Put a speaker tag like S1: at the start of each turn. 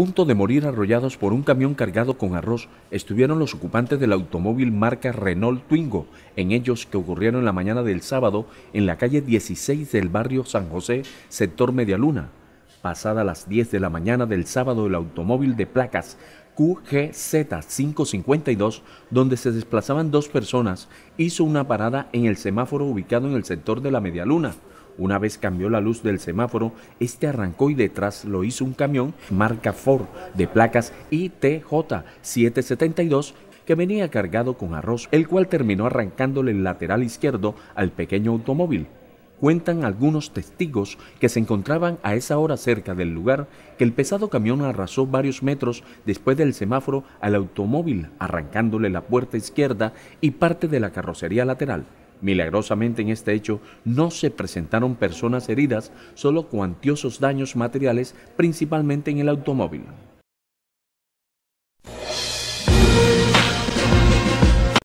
S1: punto de morir arrollados por un camión cargado con arroz estuvieron los ocupantes del automóvil marca Renault Twingo, en ellos que ocurrieron en la mañana del sábado en la calle 16 del barrio San José, sector Medialuna. Pasada las 10 de la mañana del sábado, el automóvil de placas QGZ552, donde se desplazaban dos personas, hizo una parada en el semáforo ubicado en el sector de la medialuna. Una vez cambió la luz del semáforo, este arrancó y detrás lo hizo un camión marca Ford de placas ITJ772 que venía cargado con arroz, el cual terminó arrancándole el lateral izquierdo al pequeño automóvil. Cuentan algunos testigos que se encontraban a esa hora cerca del lugar que el pesado camión arrasó varios metros después del semáforo al automóvil, arrancándole la puerta izquierda y parte de la carrocería lateral. Milagrosamente en este hecho no se presentaron personas heridas, solo cuantiosos daños materiales, principalmente en el automóvil.